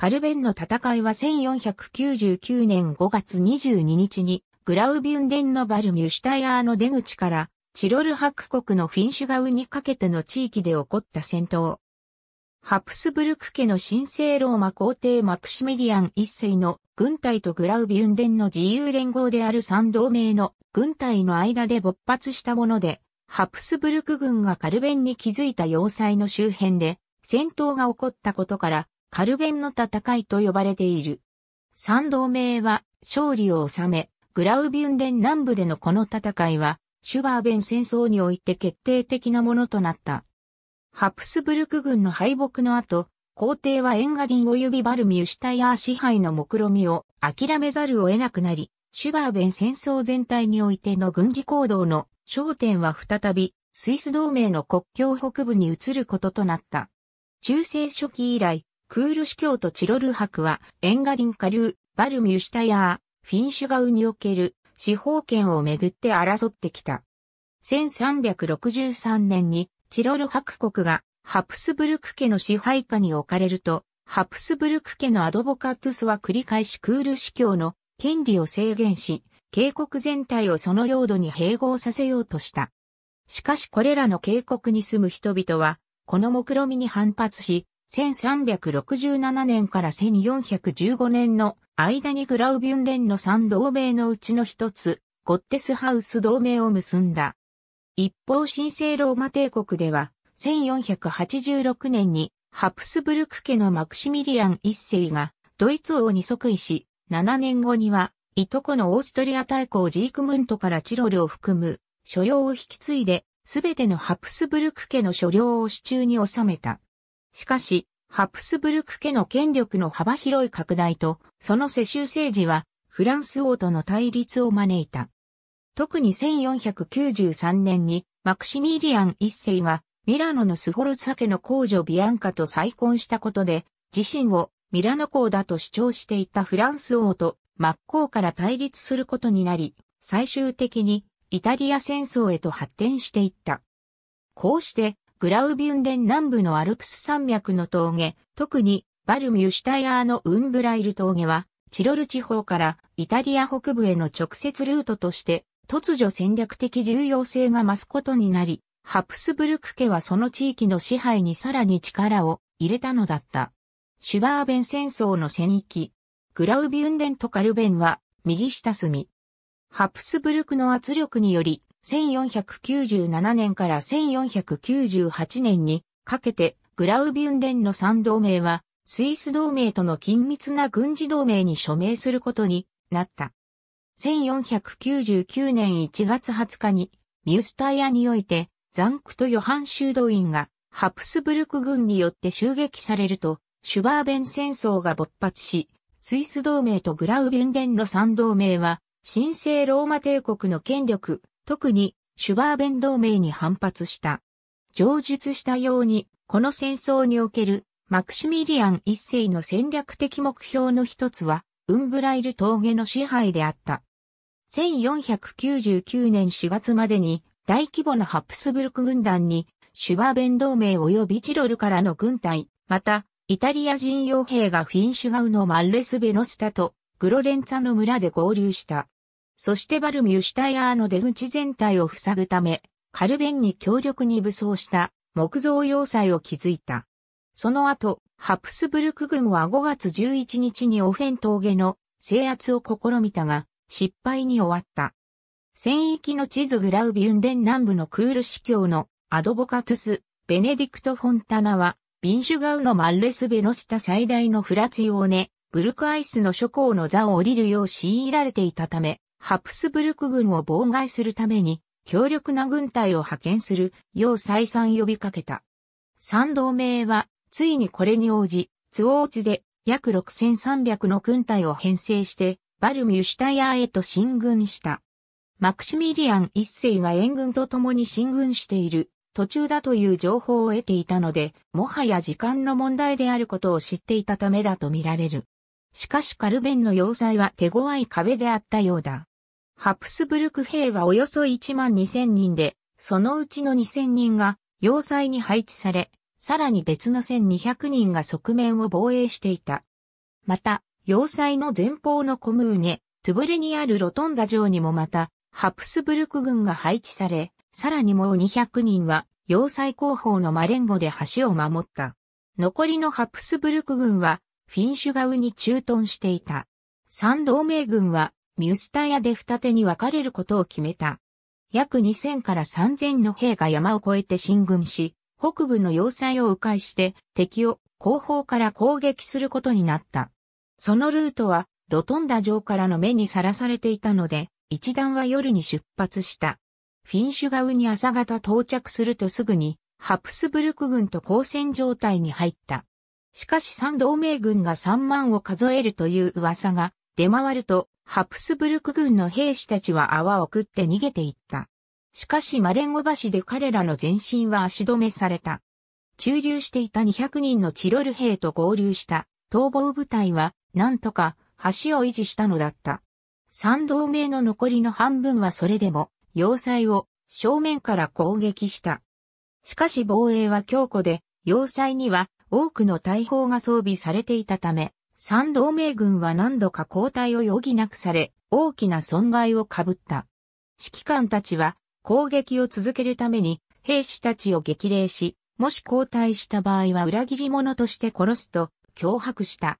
カルベンの戦いは1499年5月22日に、グラウビュンデンのバルミュシュタイアーの出口から、チロルク国のフィンシュガウにかけての地域で起こった戦闘。ハプスブルク家の神聖ローマ皇帝マクシミリアン一世の軍隊とグラウビュンデンの自由連合である三同盟の軍隊の間で勃発したもので、ハプスブルク軍がカルベンに築いた要塞の周辺で戦闘が起こったことから、カルベンの戦いと呼ばれている。三同盟は勝利を収め、グラウビュンデン南部でのこの戦いは、シュバーベン戦争において決定的なものとなった。ハプスブルク軍の敗北の後、皇帝はエンガディン及びバルミュシュタイー支配の目論みを諦めざるを得なくなり、シュバーベン戦争全体においての軍事行動の焦点は再び、スイス同盟の国境北部に移ることとなった。中世初期以来、クール司教とチロル博は、エンガン、カン下流、バルミュシュタヤー、フィンシュガウにおける司法権をめぐって争ってきた。1363年にチロル博国がハプスブルク家の支配下に置かれると、ハプスブルク家のアドボカトゥスは繰り返しクール司教の権利を制限し、渓谷全体をその領土に併合させようとした。しかしこれらの渓谷に住む人々は、この目論みに反発し、1367年から1415年の間にグラウビュンデンの三同盟のうちの一つ、ゴッテスハウス同盟を結んだ。一方神聖ローマ帝国では、1486年にハプスブルク家のマクシミリアン一世がドイツ王に即位し、7年後には、いとこのオーストリア大公ジークムントからチロルを含む所領を引き継いで、すべてのハプスブルク家の所領を手中に収めた。しかし、ハプスブルク家の権力の幅広い拡大と、その世襲政治は、フランス王との対立を招いた。特に1493年に、マクシミリアン一世が、ミラノのスフォルツァ家の公女ビアンカと再婚したことで、自身をミラノ公だと主張していたフランス王と真っ向から対立することになり、最終的にイタリア戦争へと発展していった。こうしてグラウビュンデン南部のアルプス山脈の峠、特にバルミュシュタイアーのウンブライル峠は、チロル地方からイタリア北部への直接ルートとして、突如戦略的重要性が増すことになり、ハプスブルク家はその地域の支配にさらに力を入れたのだった。シュバーベン戦争の戦域、グラウビュンデンとカルベンは右下隅。ハプスブルクの圧力により、1497年から1498年にかけてグラウビュンデンの3同盟はスイス同盟との緊密な軍事同盟に署名することになった。1499年1月20日にミュスタイアにおいてザンクとヨハン修道院がハプスブルク軍によって襲撃されるとシュバーベン戦争が勃発し、スイス同盟とグラウビュンデンの3同盟は神聖ローマ帝国の権力特にシュバーベン同盟に反発した。上述したように、この戦争におけるマクシミリアン一世の戦略的目標の一つは、ウンブライル峠の支配であった。1499年4月までに大規模なハプスブルク軍団にシュバーベン同盟及びチロルからの軍隊、またイタリア人傭兵がフィンシュガウのマンレスベノスタとグロレンツァの村で合流した。そしてバルミュシュタイアーの出口全体を塞ぐため、カルベンに強力に武装した木造要塞を築いた。その後、ハプスブルク軍は5月11日にオフェン峠の制圧を試みたが、失敗に終わった。戦域の地図グラウビュンデン南部のクール司教のアドボカトゥス、ベネディクト・フォンタナは、ビンシュガウのマルレス・ベノスタ最大のフラツヨーネ、ブルクアイスの諸侯の座を降りるよう強いられていたため、ハプスブルク軍を妨害するために、強力な軍隊を派遣するよう再三呼びかけた。三同盟は、ついにこれに応じ、ツオーツで約6300の軍隊を編成して、バルミュシュタヤーへと進軍した。マクシミリアン一世が援軍と共に進軍している途中だという情報を得ていたので、もはや時間の問題であることを知っていたためだとみられる。しかしカルベンの要塞は手強い壁であったようだ。ハプスブルク兵はおよそ1万2000人で、そのうちの2000人が要塞に配置され、さらに別の1200人が側面を防衛していた。また、要塞の前方のコムーネ、トゥブレにあるロトンダ城にもまた、ハプスブルク軍が配置され、さらにもう200人は、要塞広報のマレンゴで橋を守った。残りのハプスブルク軍は、フィンシュガウに駐屯していた。三同盟軍は、ミュスタヤで二手に分かれることを決めた。約2000から3000の兵が山を越えて進軍し、北部の要塞を迂回して敵を後方から攻撃することになった。そのルートはロトンダ城からの目にさらされていたので、一団は夜に出発した。フィンシュガウに朝方到着するとすぐに、ハプスブルク軍と交戦状態に入った。しかし三同盟軍が3万を数えるという噂が出回ると、ハプスブルク軍の兵士たちは泡を食って逃げていった。しかしマレンゴ橋で彼らの前進は足止めされた。駐留していた200人のチロル兵と合流した逃亡部隊は、なんとか橋を維持したのだった。三同盟の残りの半分はそれでも、要塞を正面から攻撃した。しかし防衛は強固で、要塞には多くの大砲が装備されていたため、三同盟軍は何度か交代を余儀なくされ、大きな損害を被った。指揮官たちは攻撃を続けるために兵士たちを激励し、もし交代した場合は裏切り者として殺すと脅迫した。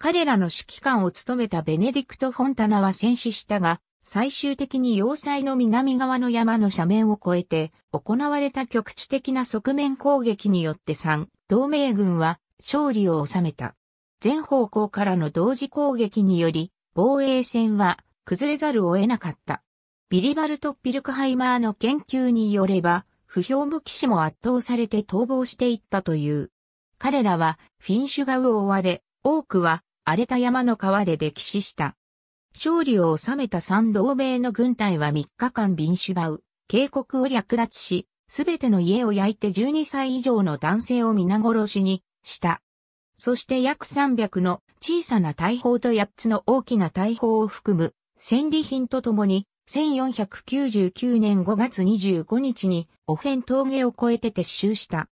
彼らの指揮官を務めたベネディクト・フォンタナは戦死したが、最終的に要塞の南側の山の斜面を越えて行われた局地的な側面攻撃によって3同盟軍は勝利を収めた。全方向からの同時攻撃により、防衛線は崩れざるを得なかった。ビリバルト・ピルクハイマーの研究によれば、不評武騎士も圧倒されて逃亡していったという。彼らはフィンシュガウを追われ、多くは荒れた山の川で溺死した。勝利を収めた三同盟の軍隊は3日間ビンシュガウ、渓谷を略奪し、すべての家を焼いて12歳以上の男性を皆殺しにした。そして約300の小さな大砲と8つの大きな大砲を含む戦利品とともに、1499年5月25日にオフェン峠を越えて撤収した。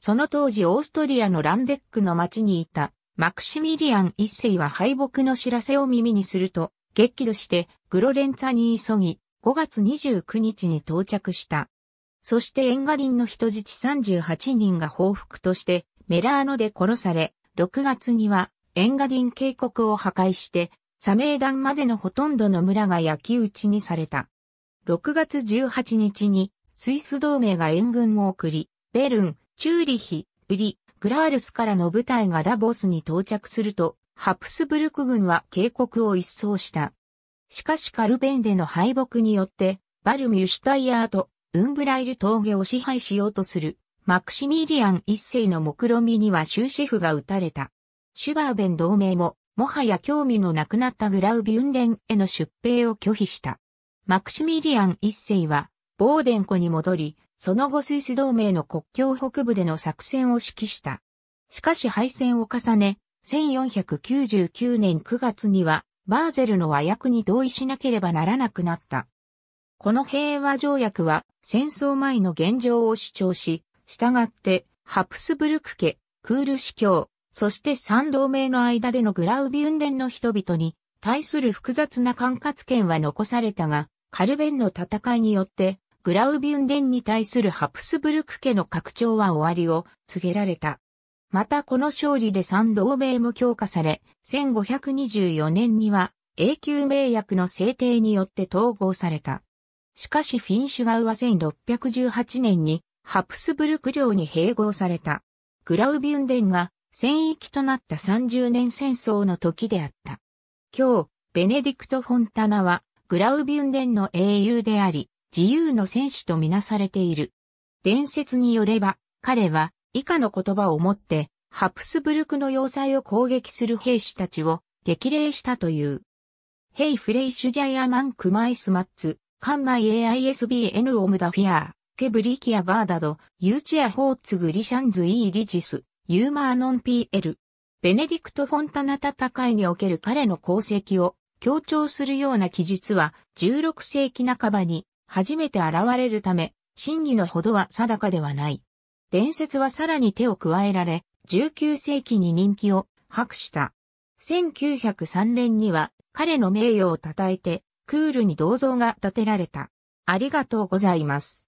その当時オーストリアのランデックの町にいたマクシミリアン一世は敗北の知らせを耳にすると、激怒してグロレンツァに急ぎ、5月29日に到着した。そしてエンガリンの人質38人が報復としてメラーノで殺され、6月にはエンガディン渓谷を破壊して、サメーダンまでのほとんどの村が焼き討ちにされた。6月18日にスイス同盟が援軍を送り、ベルン、チューリヒ、ウリ、グラールスからの部隊がダボスに到着すると、ハプスブルク軍は警告を一掃した。しかしカルベンでの敗北によって、バルミュシュタイヤーとウンブライル峠を支配しようとするマクシミリアン一世の目論見みには終止符が打たれた。シュバーベン同盟も、もはや興味のなくなったグラウビュンデンへの出兵を拒否した。マクシミリアン一世は、ボーデン湖に戻り、その後スイス同盟の国境北部での作戦を指揮した。しかし敗戦を重ね、1499年9月には、バーゼルの和訳に同意しなければならなくなった。この平和条約は戦争前の現状を主張し、従って、ハプスブルク家、クール司教、そして三同盟の間でのグラウビュンデンの人々に対する複雑な管轄権は残されたが、カルベンの戦いによって、グラウビュンデンに対するハプスブルク家の拡張は終わりを告げられた。またこの勝利で三同盟も強化され、1524年には永久盟約の制定によって統合された。しかしフィンシュガウは1618年にハプスブルク領に併合された。グラウビュンデンが戦域となった30年戦争の時であった。今日、ベネディクト・フォンタナは、グラウビュンデンの英雄であり、自由の戦士とみなされている。伝説によれば、彼は、以下の言葉をもって、ハプスブルクの要塞を攻撃する兵士たちを激励したという。ヘイフレイシュジャイアマンクマイスマッツ、カンマイ AISBN オムダフィアー。ケブリキアガーダド、ユーチアホーツグリシャンズイーリジス、ユーマーノン PL。ベネディクト・フォンタナ戦いにおける彼の功績を強調するような記述は16世紀半ばに初めて現れるため、真偽のほどは定かではない。伝説はさらに手を加えられ、19世紀に人気を博した。1903年には彼の名誉を称えて、クールに銅像が建てられた。ありがとうございます。